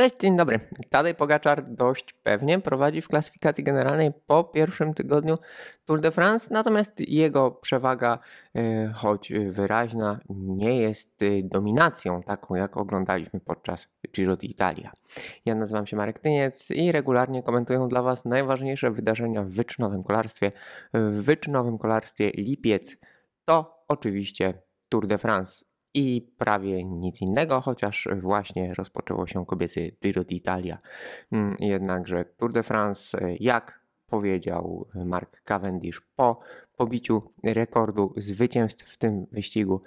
Cześć, dzień dobry. Tadej Pogaczar dość pewnie prowadzi w klasyfikacji generalnej po pierwszym tygodniu Tour de France, natomiast jego przewaga, y, choć wyraźna, nie jest y, dominacją taką, jak oglądaliśmy podczas Giro d'Italia. Ja nazywam się Marek Tyniec i regularnie komentuję dla Was najważniejsze wydarzenia w wyczynowym kolarstwie. W wyczynowym kolarstwie lipiec to oczywiście Tour de France i prawie nic innego, chociaż właśnie rozpoczęło się kobiety Giro d'Italia. Mm, jednakże Tour de France, e, jak powiedział Mark Cavendish po pobiciu rekordu zwycięstw w tym wyścigu,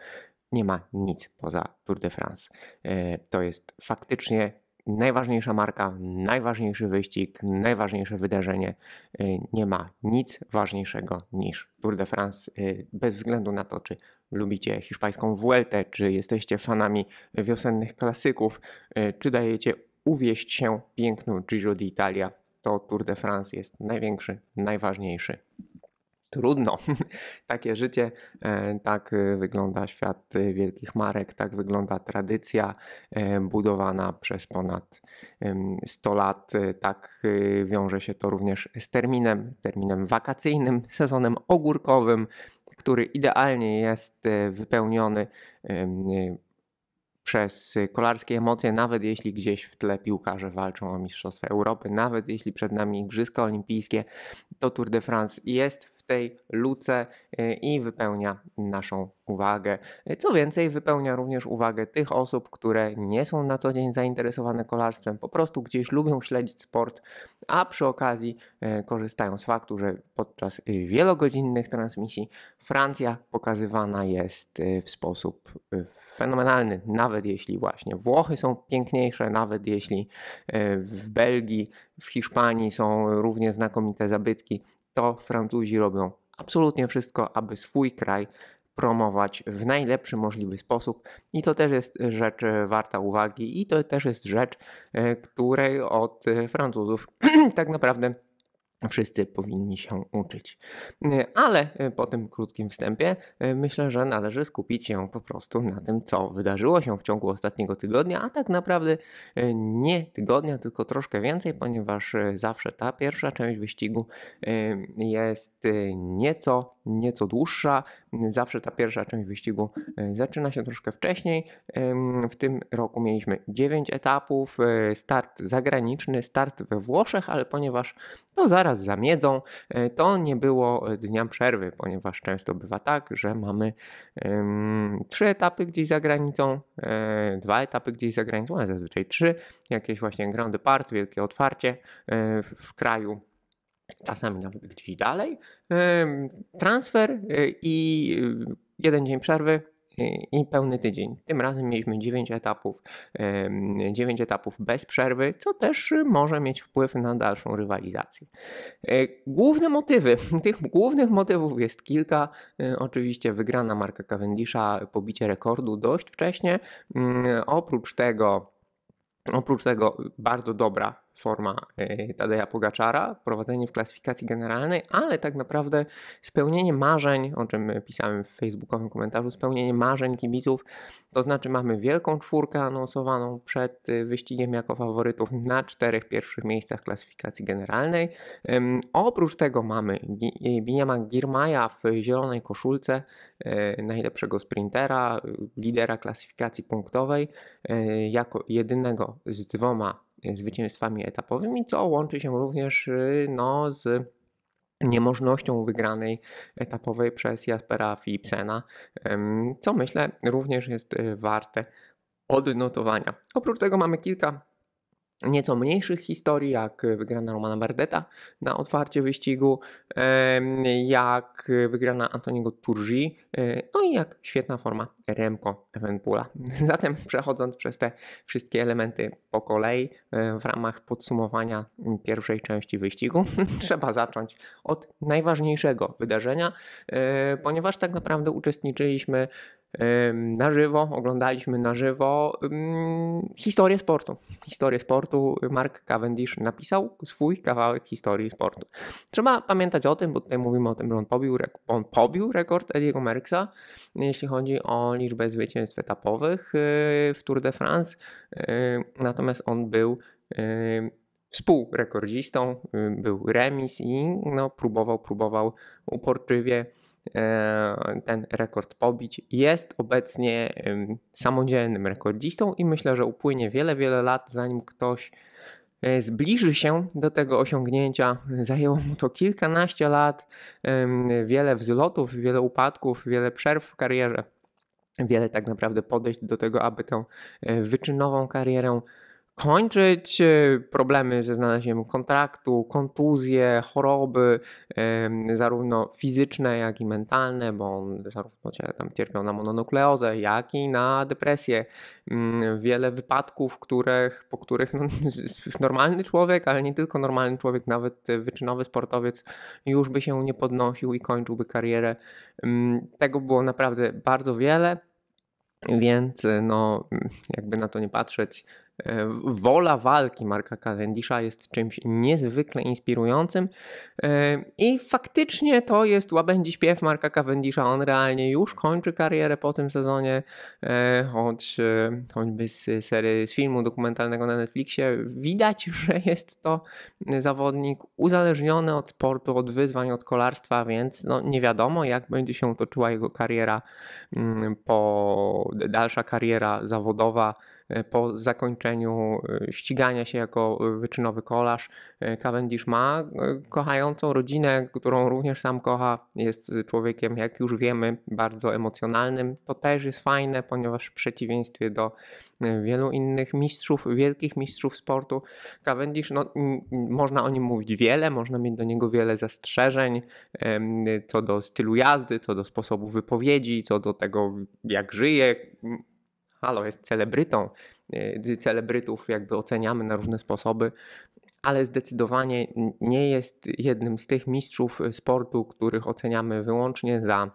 nie ma nic poza Tour de France. E, to jest faktycznie najważniejsza marka, najważniejszy wyścig, najważniejsze wydarzenie. E, nie ma nic ważniejszego niż Tour de France, bez względu na to, czy lubicie hiszpańską Vueltę, czy jesteście fanami wiosennych klasyków, e, czy dajecie uwieść się piękną Giro d'Italia, to Tour de France jest największy, najważniejszy. Trudno. Takie życie, e, tak e, wygląda świat wielkich marek, tak wygląda tradycja budowana przez ponad 100 lat. Tak wiąże się to również z terminem, terminem wakacyjnym, sezonem ogórkowym, który idealnie jest e, wypełniony e, przez kolarskie emocje, nawet jeśli gdzieś w tle piłkarze walczą o Mistrzostwa Europy, nawet jeśli przed nami Igrzyska Olimpijskie, to Tour de France jest tej luce y, i wypełnia naszą uwagę. Co więcej, wypełnia również uwagę tych osób, które nie są na co dzień zainteresowane kolarstwem, po prostu gdzieś lubią śledzić sport, a przy okazji y, korzystają z faktu, że podczas wielogodzinnych transmisji Francja pokazywana jest y, w sposób fenomenalny, nawet jeśli właśnie Włochy są piękniejsze, nawet jeśli w Belgii, w Hiszpanii są równie znakomite zabytki, to Francuzi robią absolutnie wszystko, aby swój kraj promować w najlepszy możliwy sposób i to też jest rzecz e, warta uwagi i to też jest rzecz, e, której od e, Francuzów tak naprawdę wszyscy powinni się uczyć. E, ale e, po tym krótkim wstępie e, myślę, że należy skupić się po prostu na tym, co wydarzyło się w ciągu ostatniego tygodnia, a tak naprawdę nie tygodnia, tylko troszkę więcej, ponieważ zawsze ta pierwsza część wyścigu jest nieco, nieco dłuższa, Zawsze ta pierwsza część wyścigu e, zaczyna się troszkę wcześniej. W tym roku mieliśmy 9 etapów, e, start zagraniczny, start we Włoszech, ale ponieważ to no, zaraz za miedzą, e, to nie było dnia przerwy, ponieważ często bywa tak, że mamy trzy etapy gdzieś za granicą, dwa etapy gdzieś za granicą, ale zazwyczaj trzy, jakieś właśnie Grand Depart, wielkie otwarcie w kraju czasami nawet gdzieś dalej. Transfer y, i y, jeden dzień przerwy y, i pełny tydzień. Tym razem mieliśmy 9 etapów, 9 etapów bez przerwy, co też może mieć wpływ na dalszą rywalizację. E, główne motywy, tych głównych motywów jest kilka. E, oczywiście wygrana marka Cavendisha, pobicie rekordu dość wcześnie. Mm, oprócz tego Oprócz tego bardzo dobra forma e, Tadeja Pogaczara, prowadzenie w klasyfikacji generalnej, ale tak naprawdę spełnienie marzeń, o czym pisałem w facebookowym komentarzu, spełnienie marzeń kibiców, to znaczy mamy wielką czwórkę anonsowaną przed e, wyścigiem jako faworytów na czterech pierwszych miejscach klasyfikacji generalnej. Oprócz tego mamy e, Biniama Girmaja w zielonej koszulce, najlepszego sprintera, lidera klasyfikacji punktowej, jako jedynego z dwoma zwycięstwami etapowymi, co łączy się również y, no, z niemożnością wygranej etapowej przez Jaspera Philipsena, co myślę również jest y, warte odnotowania. Oprócz tego mamy kilka nieco mniejszych historii, jak e, wygrana Romana Bardeta na otwarcie wyścigu, jak e, wygrana Antoniego Turzi, e, no i jak świetna forma Remko Evenpula. Zatem przechodząc przez te wszystkie elementy po kolei w ramach podsumowania pierwszej części wyścigu, trzeba zacząć od najważniejszego wydarzenia, ponieważ tak naprawdę uczestniczyliśmy na żywo, oglądaliśmy na żywo historię sportu. Historię sportu Mark Cavendish napisał swój kawałek historii sportu. Trzeba pamiętać o tym, bo tutaj mówimy o tym, że on pobił, on pobił rekord Ediego Merksa jeśli chodzi o liczbę zwycięstw etapowych y, w Tour de France. Y, natomiast on był y, współrekordzistą, był remis i no, próbował, próbował uporczywie ten rekord pobić. Jest obecnie samodzielnym rekordzistą i myślę, że upłynie wiele, wiele lat, zanim ktoś e, zbliży się do tego osiągnięcia. Zajęło mu to kilkanaście lat, wiele wzlotów, wiele upadków, wiele przerw w karierze, wiele tak naprawdę podejść do tego, aby tę e, wyczynową karierę kończyć. E, problemy ze znalezieniem kontraktu, kontuzje, choroby, zarówno fizyczne, jak i mentalne, bo on zarówno tam cierpiał na mononukleozę, jak i na depresję. Mm, wiele wypadków, których, po których no, normalny człowiek, ale nie tylko normalny człowiek, nawet wyczynowy sportowiec już by się nie podnosił i kończyłby karierę. Mm, tego było naprawdę bardzo wiele. Więc no, mm, jakby na to nie patrzeć, Wola walki Marka Cavendisha jest czymś niezwykle inspirującym e, i faktycznie to jest łabędzi śpiew Marka Cavendisha. On realnie już kończy karierę po tym sezonie, e, choć e, choćby z serii, z filmu dokumentalnego na Netflixie widać, że jest to zawodnik uzależniony od sportu, od wyzwań, od kolarstwa, więc no nie wiadomo jak będzie się toczyła jego kariera mm, po dalsza kariera zawodowa Y, po zakończeniu y, ścigania się jako y, wyczynowy kolarz, Cavendish ma kochającą rodzinę, którą również sam kocha. Jest człowiekiem, jak już wiemy, bardzo emocjonalnym. To też jest fajne, ponieważ w przeciwieństwie do wielu innych mistrzów, wielkich mistrzów sportu, Cavendish, no, można o nim mówić wiele, można mieć do niego wiele zastrzeżeń co do stylu jazdy, co do sposobu wypowiedzi, co do tego, jak żyje halo, jest celebrytą, y, y, celebrytów jakby oceniamy na różne sposoby, ale zdecydowanie nie jest jednym z tych mistrzów y, sportu, których oceniamy wyłącznie za,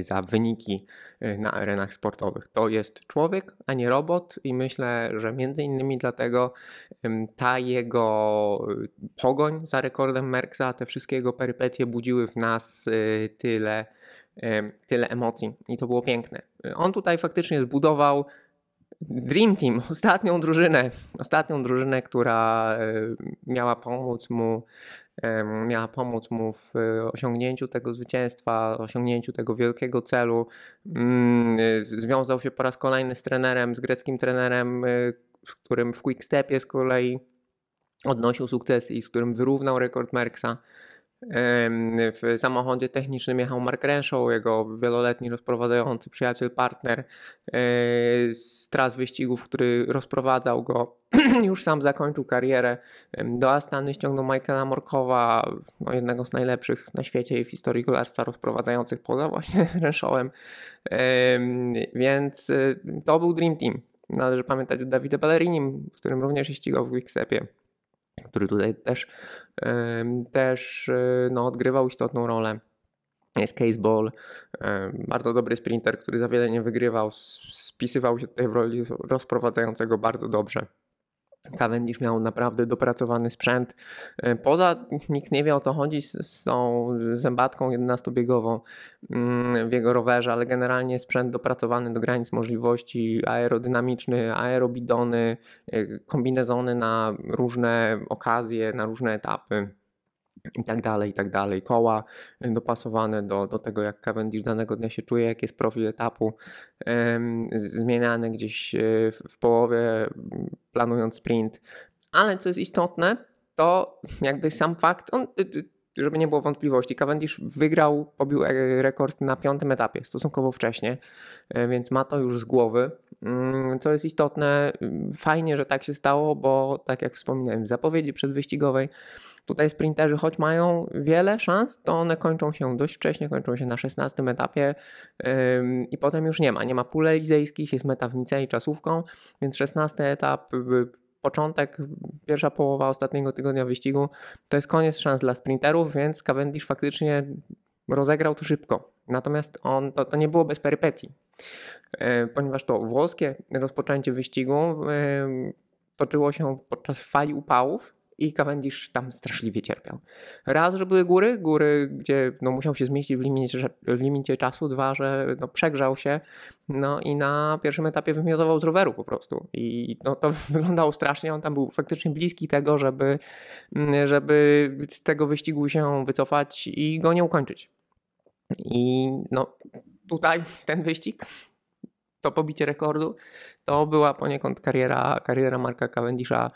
za wyniki na arenach sportowych. To jest człowiek, a nie robot, i myślę, że między innymi dlatego ta jego pogoń za rekordem Merksa, te wszystkie jego perypetie budziły w nas tyle, tyle emocji, i to było piękne. On tutaj faktycznie zbudował Dream Team, ostatnią drużynę, ostatnią drużynę, która e, miała pomóc mu, e, miała pomóc mu w e, osiągnięciu tego zwycięstwa, osiągnięciu tego wielkiego celu. Mm, związał się po raz kolejny z trenerem, z greckim trenerem, z którym w Quickstepie z kolei odnosił sukcesy i z którym wyrównał rekord Merksa. W samochodzie technicznym jechał Mark Renshaw, jego wieloletni rozprowadzający przyjaciel, partner e, z tras wyścigów, który rozprowadzał go. Już sam zakończył karierę. Do Astany ściągnął Michaela Morkowa, no jednego z najlepszych na świecie i w historii kolarstwa rozprowadzających poza właśnie Renshawem. Więc e, to był Dream Team. Należy pamiętać o Davide Ballerinim, z którym również ścigał w Quickstepie który tutaj też, też e, no, odgrywał istotną rolę. Jest Caseball, bardzo dobry sprinter, który za wiele nie wygrywał, spisywał się tutaj w roli rozprowadzającego bardzo dobrze. Cavendish miał naprawdę dopracowany sprzęt. E, poza, nikt nie wie o co chodzi z tą zębatką 11-biegową mm, w jego rowerze, ale generalnie sprzęt dopracowany do granic możliwości, aerodynamiczny, aerobidony, e, kombinezony na różne okazje, na różne etapy i tak dalej, i tak dalej. Koła e, dopasowane do, do tego, jak Cavendish danego dnia się czuje, jak jest profil etapu, zmieniane gdzieś e, w połowie, planując sprint. Ale co jest istotne, to jakby sam fakt, on, e, żeby nie było wątpliwości, Cavendish wygrał, pobił rekord na piątym etapie, stosunkowo wcześnie, więc ma to już z głowy. Mm, co jest istotne, fajnie, że tak się stało, bo tak jak wspominałem w zapowiedzi przedwyścigowej, tutaj sprinterzy, choć mają wiele szans, to one kończą się dość wcześnie, kończą się na 16 etapie ym, i potem już nie ma. Nie ma pól elizejskich, jest meta w Nicei czasówką, więc 16 etap, y, y, początek, pierwsza połowa ostatniego tygodnia wyścigu to jest koniec szans dla sprinterów, więc Cavendish faktycznie rozegrał to szybko. Natomiast on, to, to nie było bez perypetii, y, ponieważ to włoskie rozpoczęcie wyścigu toczyło się podczas fali upałów, i Cavendish tam straszliwie cierpiał. Raz, że były góry, góry, gdzie no, musiał się zmieścić w limicie, w limicie czasu, dwa, że no, przegrzał się no i na pierwszym etapie wymiotował z roweru po prostu i no, to wyglądało strasznie, on tam był faktycznie bliski tego, żeby, mm, żeby z tego wyścigu się wycofać i go nie ukończyć. I no, tutaj ten wyścig to pobicie rekordu, to była poniekąd kariera, kariera Marka Cavendisha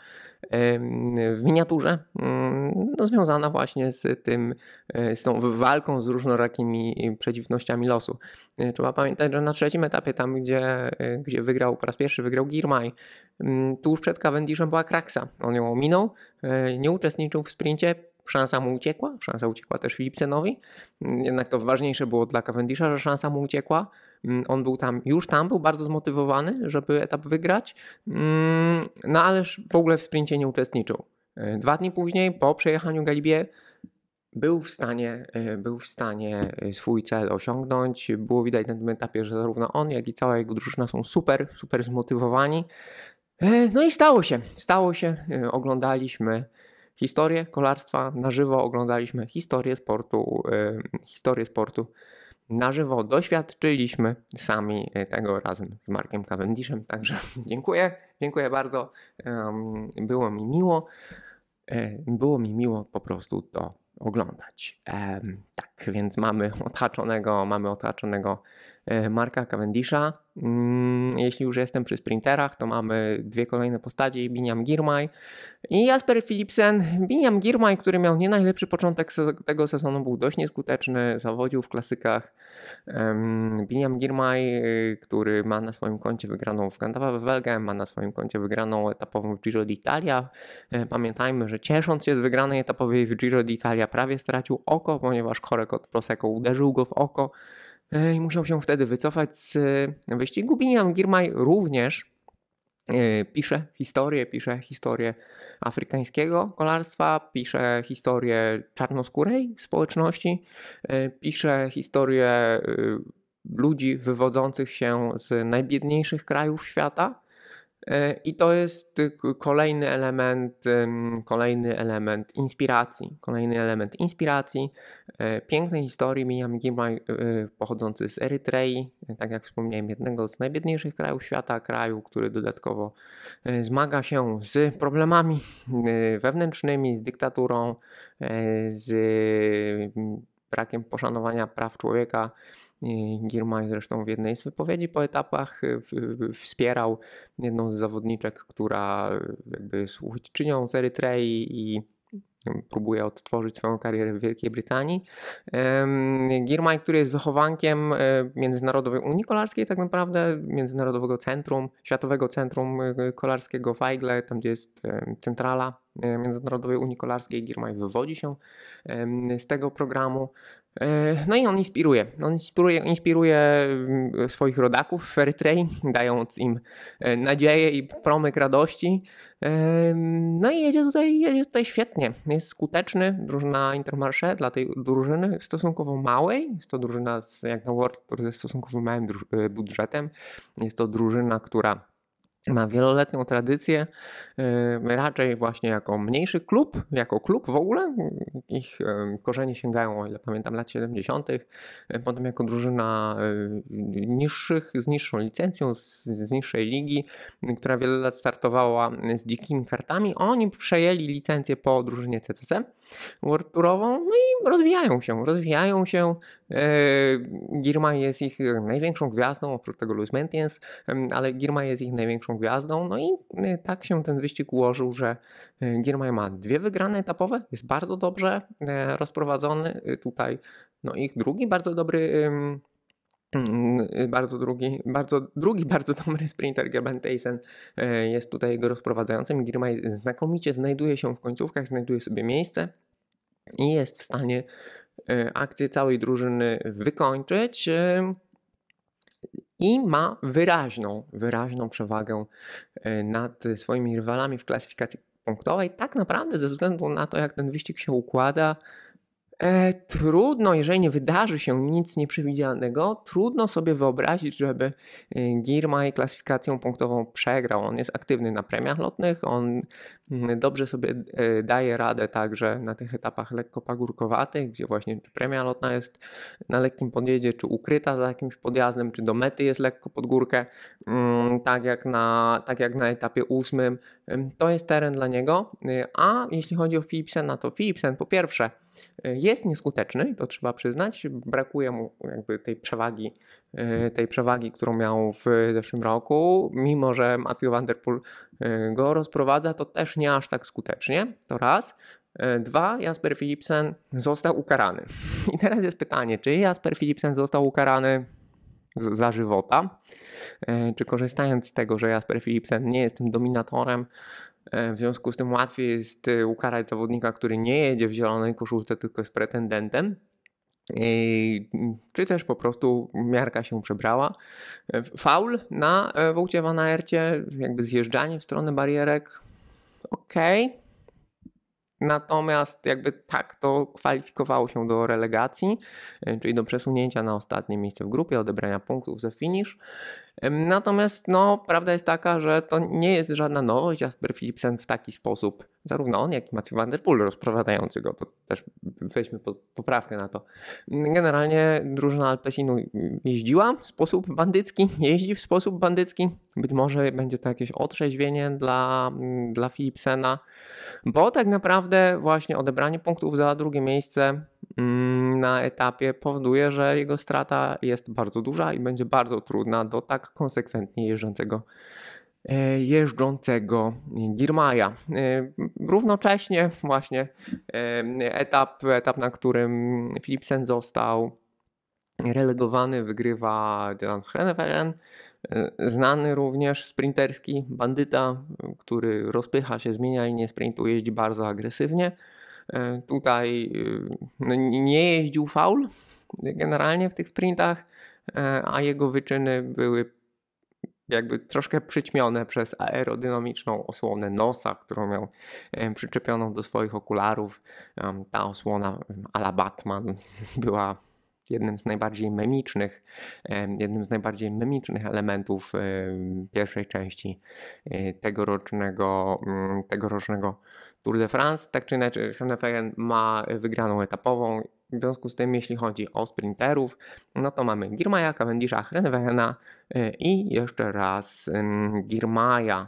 w miniaturze, mm, no, związana właśnie z tym, e, z tą walką z różnorakimi e, przeciwnościami losu. E, trzeba pamiętać, że na trzecim etapie, tam gdzie, gdzie wygrał po raz pierwszy, wygrał Girmay, mm, tuż przed Cavendishem była Kraksa. On ją ominął, nie uczestniczył w sprincie, szansa mu uciekła, szansa uciekła też Philipsenowi. Mm, jednak to ważniejsze było dla Cavendisha, że szansa mu uciekła. Mm, on był tam, już tam był bardzo zmotywowany, żeby etap wygrać, mm, no ależ w ogóle w sprincie nie uczestniczył. E, dwa dni później po przejechaniu Galibie był w stanie, e, był w stanie e, swój cel osiągnąć. Było widać na tym etapie, że zarówno on, jak i cała jego drużyna są super, super zmotywowani. No i stało się, stało się. Oglądaliśmy historię kolarstwa na żywo, oglądaliśmy historię sportu, historię sportu na żywo doświadczyliśmy sami e, tego razem z Markiem Cavendishem. Także dziękuję, dziękuję bardzo. Było mi miło. E, było mi miło po prostu to oglądać. Tak, więc mamy otaczonego, mamy otaczonego E, marka Cavendisha. Mm, jeśli już jestem przy sprinterach, to mamy dwie kolejne postacie, Biniam Girmay i Jasper Philipsen. Biniam Girmay, który miał nie najlepszy początek tego sezonu, był dość nieskuteczny, zawodził w klasykach. Biniam Girmay, e, który ma na swoim koncie wygraną w Gandawę Welgę, ma na swoim koncie wygraną etapową w Giro d'Italia. E, pamiętajmy, że ciesząc się z wygranej etapowej w Giro d'Italia prawie stracił oko, ponieważ korek od Prosecco uderzył go w oko. E, i musiał się wtedy wycofać z e, wyścigu. Biniam Girmay również e, pisze historię, pisze historię afrykańskiego kolarstwa, pisze historię czarnoskórej społeczności, pisze historię ludzi wywodzących się z najbiedniejszych krajów świata E, I to jest kolejny element, kolejny element inspiracji, kolejny element inspiracji e, pięknej historii Miriam Gilmay pochodzący z Erytrei, e, tak jak wspomniałem, jednego z najbiedniejszych krajów świata, kraju, który dodatkowo zmaga się z problemami wewnętrznymi, z dyktaturą, z brakiem poszanowania praw człowieka. Girmay zresztą w jednej z wypowiedzi po etapach y, wspierał jedną z zawodniczek, która y, jakby jest czynią z Erytrei i y, próbuje odtworzyć swoją karierę w Wielkiej Brytanii. Girmay, który jest wychowankiem międzynarodowej Unii Kolarskiej, tak naprawdę Międzynarodowego Centrum, Światowego Centrum Kolarskiego w Eigle, tam gdzie jest centrala Międzynarodowej Unii Kolarskiej. Girmay wywodzi się z tego programu. E, no i on inspiruje. On inspiruje, inspiruje mm, swoich rodaków w Erytrei, dając im e, nadzieję i promyk radości. E, no i jedzie tutaj, jedzie tutaj świetnie. Jest skuteczny. Drużyna Intermarché dla tej drużyny stosunkowo małej. Jest to drużyna z, jak na World Tour stosunkowo małym budżetem. Jest to drużyna, która ma wieloletnią tradycję, y, raczej właśnie jako mniejszy klub, jako klub w ogóle. Ich y, korzenie sięgają, o ile pamiętam, lat 70., y, potem jako drużyna niższych, z niższą licencją, z, z niższej ligi, która wiele lat startowała z dzikimi kartami. Oni przejęli licencję po drużynie CCC warturową, no i rozwijają się, rozwijają się. E, Girma jest ich e, największą gwiazdą, oprócz tego Luis Mentiens, ale Girma jest ich największą gwiazdą, no i e, tak się ten wyścig ułożył, że Girma ma dwie wygrane etapowe, jest bardzo dobrze rozprowadzony tutaj, no ich drugi bardzo dobry Mm, bardzo drugi, bardzo, drugi bardzo dobry sprinter Gerben Teysen e, jest tutaj jego rozprowadzającym. Girmay znakomicie znajduje się w końcówkach, znajduje sobie miejsce i jest w stanie e, akcję całej drużyny wykończyć e, i ma wyraźną, wyraźną przewagę nad swoimi rywalami w klasyfikacji punktowej. Tak naprawdę ze względu na to, jak ten wyścig się układa, E, trudno, jeżeli nie wydarzy się nic nieprzewidzianego, trudno sobie wyobrazić, żeby e, Girmay klasyfikacją punktową przegrał. On jest aktywny na premiach lotnych, on mm, dobrze sobie e, daje radę także na tych etapach lekko pagórkowatych, gdzie właśnie premia lotna jest na lekkim podjeździe, czy ukryta za jakimś podjazdem, czy do mety jest lekko pod górkę, mm, tak jak na, tak jak na etapie ósmym. To jest teren dla niego, a jeśli chodzi o Philipsena, to Philipsen po pierwsze jest nieskuteczny, i to trzeba przyznać. Brakuje mu jakby tej przewagi, e, tej przewagi, którą miał w zeszłym roku. Mimo, że Matthew Vanderpool e, go rozprowadza, to też nie aż tak skutecznie. To raz. E, dwa, Jasper Philipsen został ukarany. I teraz jest pytanie, czy Jasper Philipsen został ukarany za żywota? Czy korzystając z tego, że Jasper Philipsen nie jest tym dominatorem, E, w związku z tym łatwiej jest e, ukarać zawodnika, który nie jedzie w zielonej koszulce, tylko jest pretendentem. Czy też po prostu miarka się przebrała. E, faul na Wołcie Van Aercie, jakby zjeżdżanie w stronę barierek. Okej. Okay. Natomiast jakby tak to kwalifikowało się do relegacji, czyli do przesunięcia na ostatnie miejsce w grupie, odebrania punktów za finisz. Natomiast no, prawda jest taka, że to nie jest żadna nowość. Jasper Philipsen w taki sposób, zarówno on, jak i Matthew Van Der Poel rozprowadzający go, to też weźmy poprawkę na to. Generalnie drużyna Alpesinu jeździła w sposób bandycki, jeździ w sposób bandycki. Być może będzie to jakieś otrzeźwienie dla, dla Philipsena, bo tak naprawdę właśnie odebranie punktów za drugie miejsce... Mm, na etapie powoduje, że jego strata jest bardzo duża i będzie bardzo trudna do tak konsekwentnie jeżdżącego e, jeżdżącego Girmaja. E, równocześnie właśnie e, etap, etap na którym Philipsen został relegowany wygrywa Dylan Hreneveren, znany również sprinterski bandyta, który rozpycha się, zmienia linię sprintu, jeździ bardzo agresywnie. E, tutaj e, no, nie jeździł faul generalnie w tych sprintach, e, a jego wyczyny były jakby troszkę przyćmione przez aerodynamiczną osłonę nosa, którą miał przyczepioną do swoich okularów. Ta osłona ala Batman była jednym z najbardziej memicznych, jednym z najbardziej memicznych elementów pierwszej części tegorocznego, mm, tegorocznego Tour de France. Tak czy inaczej, Hennefegen ma y, wygraną etapową. W związku z tym, jeśli chodzi o sprinterów, no to mamy Girmaja, Cavendisha, Hennefegena y, i jeszcze raz Girmaja.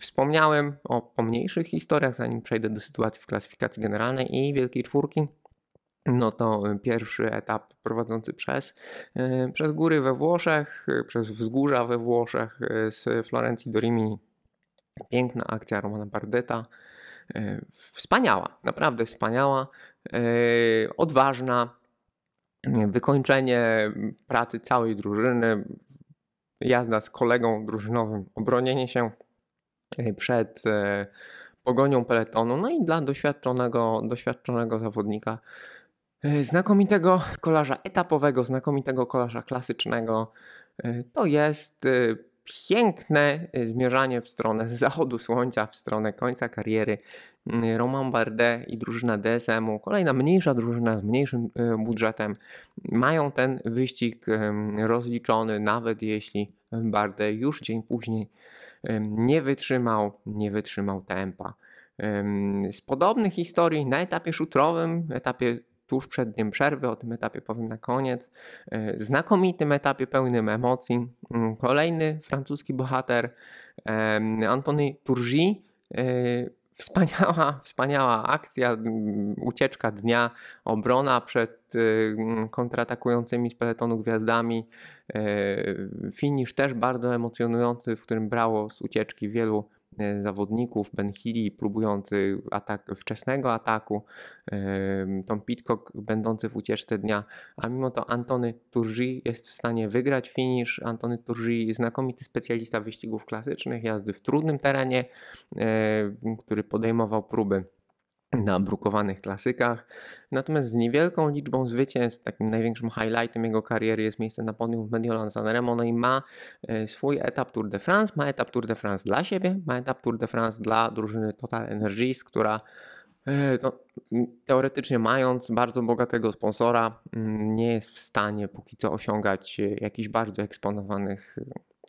Wspomniałem o pomniejszych historiach, zanim przejdę do sytuacji w klasyfikacji generalnej i Wielkiej Czwórki. No to y, pierwszy etap prowadzący przez, przez góry we Włoszech, przez wzgórza we Włoszech z Florencji do Rimini Piękna akcja Romana Bardeta. E, wspaniała, naprawdę wspaniała, e, odważna. Wykończenie pracy całej drużyny, jazda z kolegą drużynowym, obronienie się e, przed pogonią peletonu. No i dla doświadczonego, doświadczonego zawodnika, znakomitego kolarza etapowego, znakomitego kolarza klasycznego, to jest piękne y, zmierzanie w stronę zachodu słońca, w stronę końca kariery. Y, Roman Bardet i drużyna DSM-u, kolejna mniejsza drużyna z mniejszym y, budżetem, mają ten wyścig rozliczony, nawet jeśli Bardet już dzień później nie wytrzymał, nie wytrzymał tempa. Z podobnych historii na etapie szutrowym, etapie tuż przed dniem przerwy, o tym etapie powiem na koniec. E, znakomitym etapie pełnym emocji. Mm, kolejny francuski bohater Antony Turgi. E, wspaniała, wspaniała akcja, ucieczka dnia, obrona przed e, kontratakującymi z peletonu gwiazdami. Finisz też bardzo emocjonujący, w którym brało z ucieczki wielu E, zawodników Benhili próbujący atak, wczesnego ataku, e, Tom Pitcock będący w ucieczce dnia, a mimo to Antony Turzi jest w stanie wygrać finisz. Antony Turzi znakomity specjalista wyścigów klasycznych, jazdy w trudnym terenie, e, który podejmował próby na brukowanych klasykach. Natomiast z niewielką liczbą zwycięstw, takim największym highlightem jego kariery jest miejsce na podium w Mediolan Sanremo. No i ma e, swój etap Tour de France, ma etap Tour de France dla siebie, ma etap Tour de France dla drużyny Total Energies, która e, no, teoretycznie mając bardzo bogatego sponsora, nie jest w stanie póki co osiągać e, jakichś bardzo eksponowanych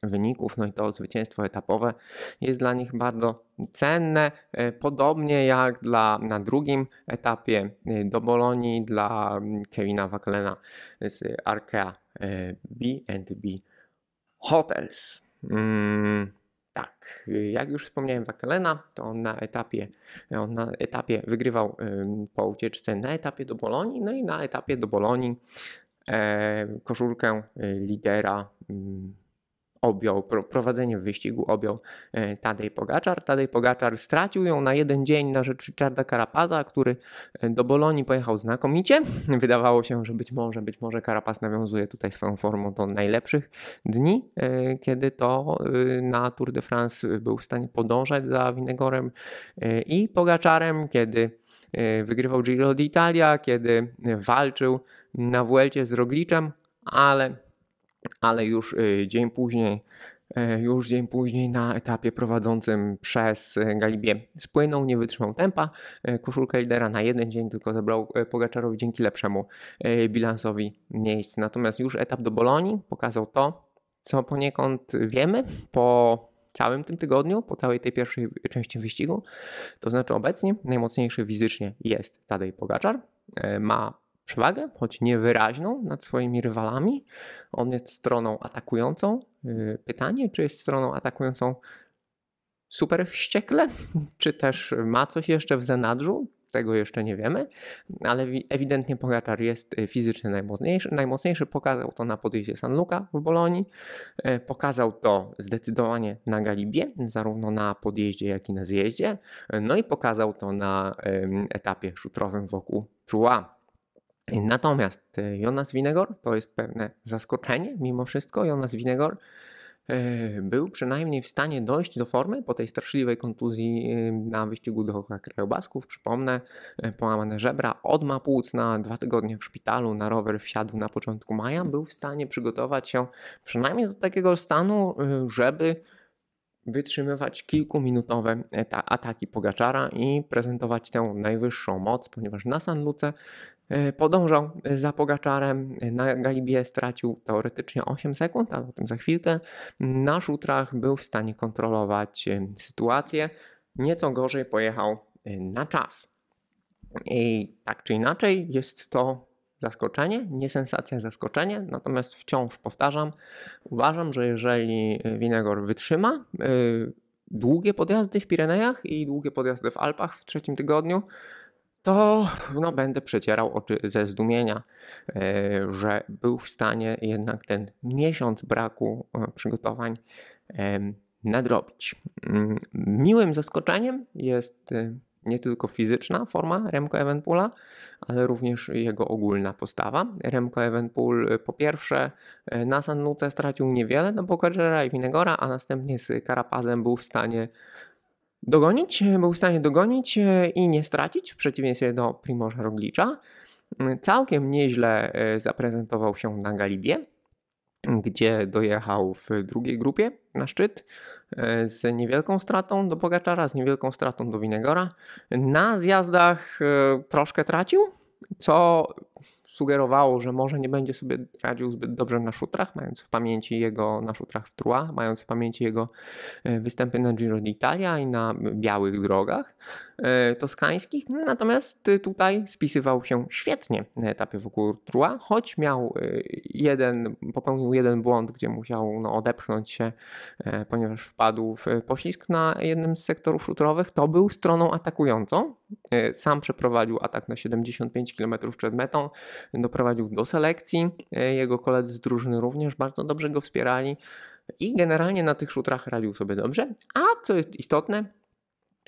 wyników, no i to zwycięstwo etapowe jest dla nich bardzo cenne, e, podobnie jak dla, na drugim etapie e, do Bolonii dla mm, Kevina Waklena z Arkea B&B e, Hotels. Mm. Tak, jak już wspomniałem Wakelena, to on na etapie, on na etapie wygrywał po ucieczce na etapie do Bolonii, no i na etapie do Bolonii koszulkę lidera mm, objął, prowadzenie wyścigu objął e, Tadej Pogaczar. Tadej Pogaczar stracił ją na jeden dzień na rzecz Richarda Karapaza, który e, do Bolonii pojechał znakomicie. Wydawało się, że być może, być może Karapaz nawiązuje tutaj swoją formą do najlepszych dni, e, kiedy to na Tour de France był w stanie podążać za Winegorem i Pogaczarem, kiedy wygrywał Giro d'Italia, kiedy walczył na Vuelcie z Rogliczem, ale ale już y, dzień później, y, już dzień później na etapie prowadzącym przez y, Galibie spłynął, nie wytrzymał tempa. Koszulkę lidera na jeden dzień tylko zebrał Pogaczarowi dzięki lepszemu bilansowi miejsc. Natomiast już etap do Bolonii pokazał to, co poniekąd wiemy po całym tym tygodniu, po całej tej pierwszej części wyścigu. To znaczy obecnie najmocniejszy fizycznie jest Tadej Pogaczar. Ma przewagę, choć niewyraźną, nad swoimi rywalami. On jest stroną atakującą. Y, pytanie, czy jest stroną atakującą super wściekle, czy też ma coś jeszcze w zanadrzu, tego jeszcze nie wiemy, ale ewidentnie Pogacar jest y, fizycznie najmocniejszy. Najmocniejszy pokazał to na podejście San Luca w Bolonii, y, pokazał to zdecydowanie na Galibie, zarówno na podjeździe, jak i na zjeździe, no i pokazał to na etapie szutrowym wokół Trua. Natomiast y, Jonas Winegor to jest pewne zaskoczenie, mimo wszystko. Jonas Winegor y, był przynajmniej w stanie dojść do formy po tej straszliwej kontuzji y, na wyścigu do Krajobasków. Przypomnę, połamane żebra, odma płuc na dwa tygodnie w szpitalu, na rower wsiadł na początku maja. Był w stanie przygotować się przynajmniej do takiego stanu, żeby wytrzymywać kilkuminutowe e, ataki Pogaczara i prezentować tę najwyższą moc, ponieważ na San Luce e, podążał e, za Pogaczarem, na Galibie stracił teoretycznie 8 sekund, ale o tym za chwilkę. Na szutrach był w stanie kontrolować sytuację, nieco gorzej pojechał na czas. I tak czy inaczej jest to zaskoczenie, nie sensacja, zaskoczenie. Natomiast wciąż powtarzam, uważam, że jeżeli Winegor wytrzyma y, długie podjazdy w Pirenejach i długie podjazdy w Alpach w trzecim tygodniu, to no, będę przecierał oczy ze zdumienia, y, że był w stanie jednak ten miesiąc braku y, przygotowań nadrobić. Mm, miłym zaskoczeniem jest nie tylko fizyczna forma Remco Evenpoola, ale również jego ogólna postawa. Remco Evenpool y, po pierwsze y, na Sanluce stracił niewiele na Pogaczera i Winegora, a następnie z Karapazem był w stanie dogonić, był w stanie dogonić y, i nie stracić, w przeciwieństwie do Primoza Roglicza. Całkiem nieźle zaprezentował się na Galibie, gdzie dojechał w drugiej grupie na szczyt. E, z niewielką stratą do Bogacza, z niewielką stratą do Winegora. Na zjazdach e, troszkę tracił, co sugerowało, że może nie będzie sobie radził zbyt dobrze na szutrach, mając w pamięci jego na szutrach w Trua, mając w pamięci jego e, występy na Giro d'Italia i na białych drogach e, toskańskich. Natomiast tutaj spisywał się świetnie na etapie wokół Trua, choć miał e, jeden, popełnił jeden błąd, gdzie musiał no, odepchnąć się, ponieważ wpadł w poślizg na jednym z sektorów szutrowych. To był stroną atakującą, E, sam przeprowadził atak na 75 km przed metą, doprowadził do selekcji. E, jego koledzy z drużyny również bardzo dobrze go wspierali i generalnie na tych szutrach radził sobie dobrze. A co jest istotne,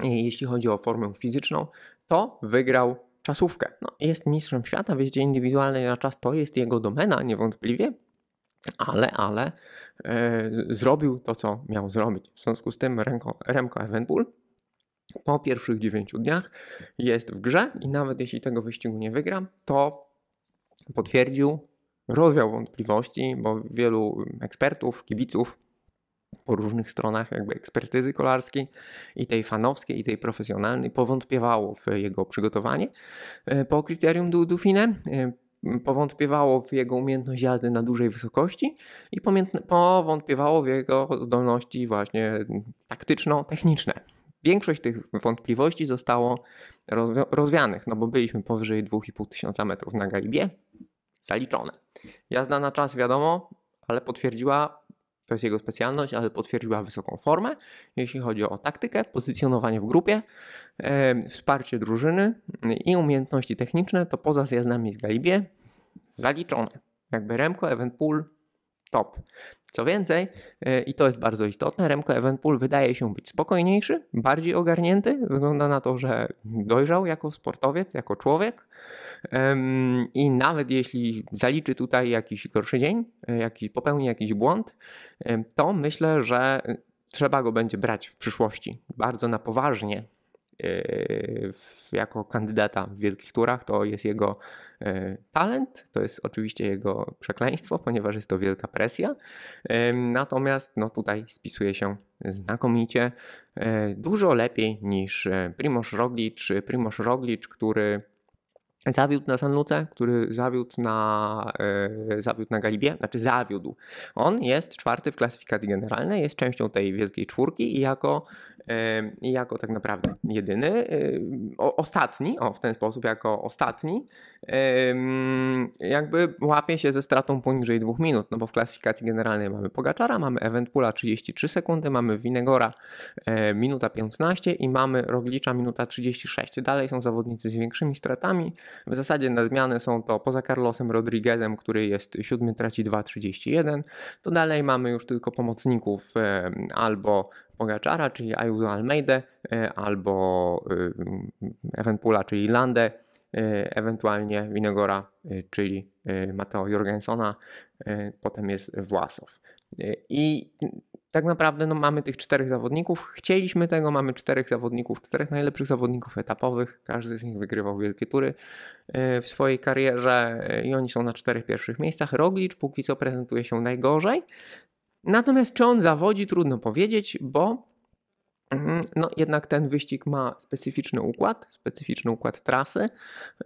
e, jeśli chodzi o formę fizyczną, to wygrał czasówkę. No, jest mistrzem świata w jeździe indywidualnej na czas, to jest jego domena niewątpliwie, ale, ale e, zrobił to, co miał zrobić. W związku z tym Remko, Remko po pierwszych 9 dniach jest w grze i nawet jeśli tego wyścigu nie wygram, to potwierdził, rozwiał wątpliwości, bo wielu mm, ekspertów, kibiców po różnych stronach jakby ekspertyzy kolarskiej i tej fanowskiej i tej profesjonalnej powątpiewało w jego przygotowanie e, po kryterium du Dauphine, e, powątpiewało w jego umiejętność jazdy na dużej wysokości i powątpiewało w jego zdolności właśnie mm, taktyczno-techniczne. Większość tych wątpliwości zostało rozwianych, no bo byliśmy powyżej 2500 tysiąca metrów na galibie, zaliczone. Jazda na czas wiadomo, ale potwierdziła, to jest jego specjalność, ale potwierdziła wysoką formę, jeśli chodzi o taktykę, pozycjonowanie w grupie, e, wsparcie drużyny mm, i umiejętności techniczne, to poza zjazdami z galibie zaliczone. Jakby Remko, pool top. Co więcej, e, i to jest bardzo istotne, Remco Evenpool wydaje się być spokojniejszy, bardziej ogarnięty. Wygląda na to, że dojrzał jako sportowiec, jako człowiek. I nawet jeśli zaliczy tutaj jakiś gorszy dzień, e, popełni jakiś błąd, to myślę, że e, trzeba go będzie brać w przyszłości bardzo na poważnie jako kandydata w wielkich turach, to jest jego e, talent, to jest oczywiście jego przekleństwo, ponieważ jest to wielka presja. E, natomiast no tutaj spisuje się znakomicie, e, dużo lepiej niż Primoz Roglic, Primoz Roglic, który Zawiódł na Sanluce, który zawiódł na, yy, zawiódł na Galibie, znaczy zawiódł. On jest czwarty w klasyfikacji generalnej, jest częścią tej wielkiej czwórki i jako, yy, jako tak naprawdę jedyny, yy, o, ostatni, o w ten sposób, jako ostatni jakby łapie się ze stratą poniżej dwóch minut, no bo w klasyfikacji generalnej mamy Pogaczara, mamy Eventpula 33 sekundy, mamy Winegora e, minuta 15 i mamy Roglicza minuta 36. Dalej są zawodnicy z większymi stratami. W zasadzie na zmianę są to poza Carlosem Rodriguezem, który jest siódmy, traci 2,31, to dalej mamy już tylko pomocników e, albo Pogaczara, czyli Ayuso Almeida, e, albo Eventpula, czyli Landę, Y, ewentualnie Winogora, y, czyli y, Mateo Jorgensona, potem jest Własow. I tak naprawdę no, mamy tych czterech zawodników. Chcieliśmy tego, mamy czterech zawodników, czterech najlepszych zawodników etapowych. Każdy z nich wygrywał wielkie tury w swojej karierze i oni są na czterech pierwszych miejscach. Roglicz póki co prezentuje się najgorzej. Natomiast czy on zawodzi, trudno powiedzieć, bo Mhm. No, jednak ten wyścig ma specyficzny układ, specyficzny układ trasy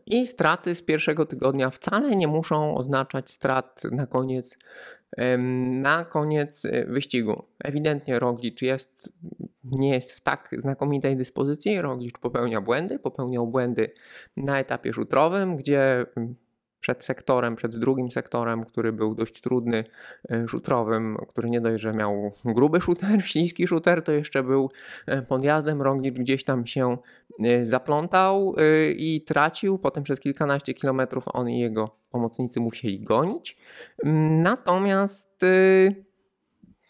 i straty z pierwszego tygodnia wcale nie muszą oznaczać strat na koniec, na koniec y, wyścigu. Ewidentnie Roglicz jest, nie jest w tak znakomitej dyspozycji. Roglicz popełnia błędy, popełniał błędy na etapie rzutrowym, gdzie przed sektorem, przed drugim sektorem, który był dość trudny, e, szutrowym, który nie dość, że miał gruby shooter, śliski shooter, to jeszcze był e, pod jazdem, gdzieś tam się e, zaplątał i tracił, potem przez kilkanaście kilometrów on i jego pomocnicy musieli gonić. Natomiast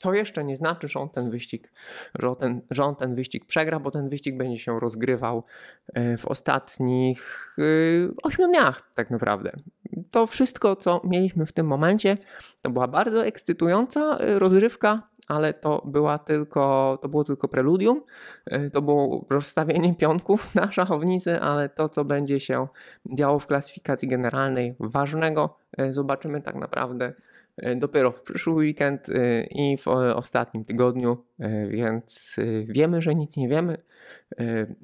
to jeszcze nie znaczy, że on ten wyścig, że on ten, że on ten wyścig przegra, bo ten wyścig będzie się rozgrywał e, w ostatnich e, ośmiu dniach tak naprawdę. To wszystko, co mieliśmy w tym momencie, to była bardzo ekscytująca e, rozrywka, ale to, była tylko, to było tylko preludium, to było rozstawienie pionków na szachownicy, ale to, co będzie się działo w klasyfikacji generalnej ważnego, zobaczymy tak naprawdę E, dopiero w przyszły weekend e, i w ostatnim tygodniu, e, więc wiemy, że nic nie wiemy.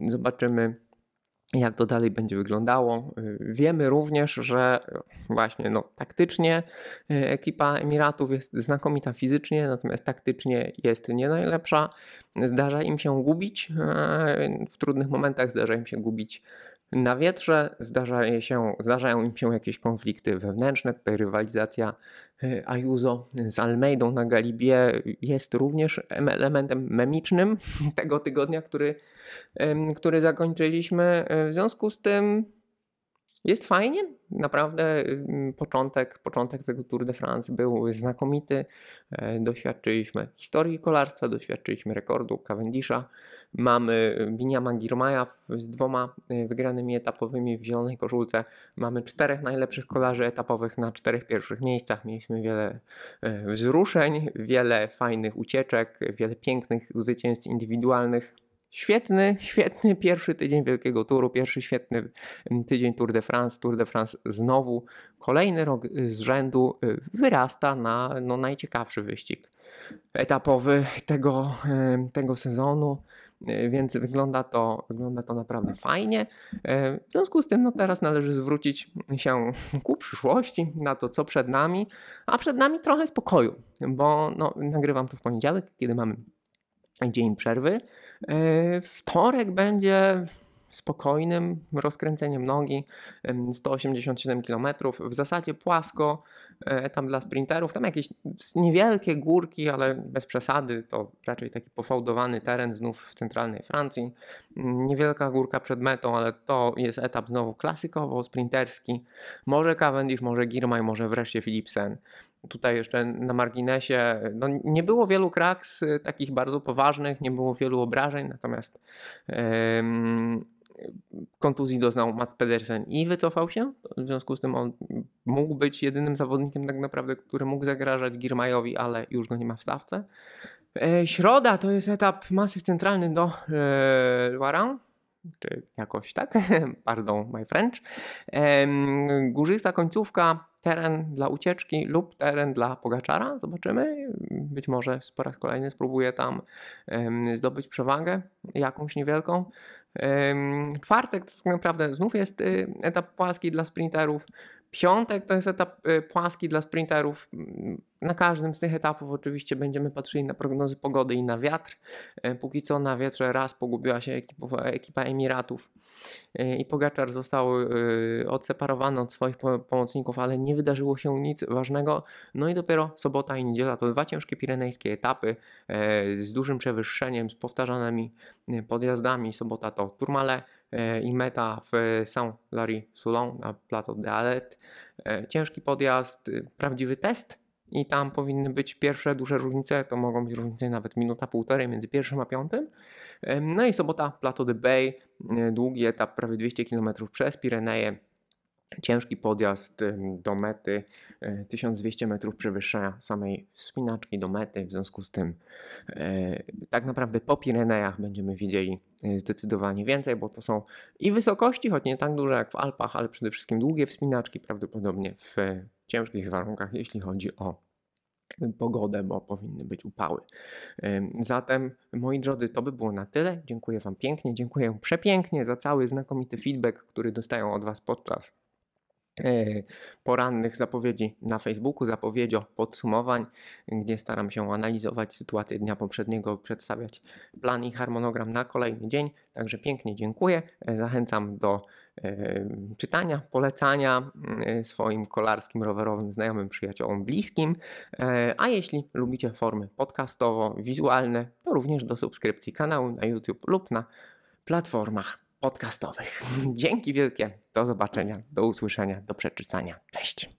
Zobaczymy, jak to dalej będzie wyglądało. Wiemy również, że właśnie no, taktycznie ekipa Emiratów jest znakomita fizycznie, natomiast taktycznie jest nie najlepsza. Zdarza im się gubić, w trudnych momentach zdarza im się gubić na wietrze zdarza się, zdarzają im się jakieś konflikty wewnętrzne, tutaj rywalizacja y, Ayuso z Almeidą na Galibie jest również elementem memicznym tego tygodnia, który, który zakończyliśmy. Y, w związku z tym jest fajnie, naprawdę y, początek, początek tego Tour de France był znakomity. E, doświadczyliśmy historii kolarstwa, doświadczyliśmy rekordu Cavendisha. Mamy y, Biniama Girmaja z dwoma y, wygranymi etapowymi w zielonej koszulce. Mamy czterech najlepszych kolarzy etapowych na czterech pierwszych miejscach. Mieliśmy wiele e, wzruszeń, wiele fajnych ucieczek, wiele pięknych zwycięstw indywidualnych. Świetny, świetny pierwszy tydzień Wielkiego Turu, pierwszy świetny mm, tydzień Tour de France. Tour de France znowu kolejny rok y, z rzędu y, wyrasta na no, najciekawszy wyścig etapowy tego, tego sezonu, y, więc wygląda to, wygląda to naprawdę fajnie. W związku z tym no, teraz należy zwrócić się ku przyszłości, na to co przed nami, a przed nami trochę spokoju, bo no, nagrywam to w poniedziałek, kiedy mamy dzień przerwy. E, wtorek będzie spokojnym rozkręceniem nogi 187 km, w zasadzie płasko, e, tam dla sprinterów, tam jakieś niewielkie górki, ale bez przesady, to raczej taki pofałdowany teren znów w centralnej Francji, niewielka górka przed metą, ale to jest etap znowu klasykowo sprinterski, może Cavendish, może Girmay, może wreszcie Philipsen, tutaj jeszcze na marginesie, no nie było wielu kraks y, takich bardzo poważnych, nie było wielu obrażeń, natomiast um, kontuzji doznał Mats Pedersen i wycofał się. W związku z tym on mógł być jedynym zawodnikiem tak naprawdę, który mógł zagrażać Girmajowi, ale już go nie ma w stawce. E, środa to jest etap masy centralny do e, czy jakoś tak, pardon my French. Górzysta końcówka, teren dla ucieczki lub teren dla Pogaczara, zobaczymy. Być może po raz kolejny spróbuję tam zdobyć przewagę, jakąś niewielką. Czwartek to tak naprawdę znów jest y, etap płaski dla sprinterów. Piątek to jest etap y, płaski dla sprinterów. Na każdym z tych etapów oczywiście będziemy patrzyli na prognozy pogody i na wiatr. E, póki co na wietrze raz pogubiła się ekipa, ekipa Emiratów e, i Pogaczar został y, odseparowany od swoich pomocników, ale nie wydarzyło się nic ważnego. No i dopiero sobota i niedziela to dwa ciężkie pirenejskie etapy e, z dużym przewyższeniem, z powtarzanymi podjazdami. Sobota to Turmale, E, i meta w Saint-Lary-Soulon na Plateau de Alet. E, ciężki podjazd, e, prawdziwy test i tam powinny być pierwsze duże różnice, to mogą być różnice nawet minuta, półtorej między pierwszym a piątym. No i sobota Plateau de Bay, długi etap prawie 200 km przez Pireneje Ciężki podjazd do mety, 1200 e, metrów przewyższenia samej wspinaczki do mety, w związku z tym e, tak naprawdę po Pirenejach będziemy widzieli e, zdecydowanie więcej, bo to są i wysokości, choć nie tak duże jak w Alpach, ale przede wszystkim długie wspinaczki, prawdopodobnie w ciężkich warunkach, jeśli chodzi o pogodę, bo powinny być upały. Zatem, moi drodzy, to by było na tyle. Dziękuję Wam pięknie, dziękuję przepięknie za cały znakomity feedback, który dostają od Was podczas E, porannych zapowiedzi na Facebooku, zapowiedzi o podsumowań, gdzie staram się analizować sytuację dnia poprzedniego, przedstawiać plan i harmonogram na kolejny dzień. Także pięknie dziękuję. E, zachęcam do e, czytania, polecania mm, swoim kolarskim, rowerowym znajomym, przyjaciołom, bliskim. A jeśli lubicie formy podcastowo-wizualne, to również do subskrypcji kanału na YouTube lub na platformach podcastowych. Dzięki wielkie, do zobaczenia, do usłyszenia, do przeczytania. Cześć.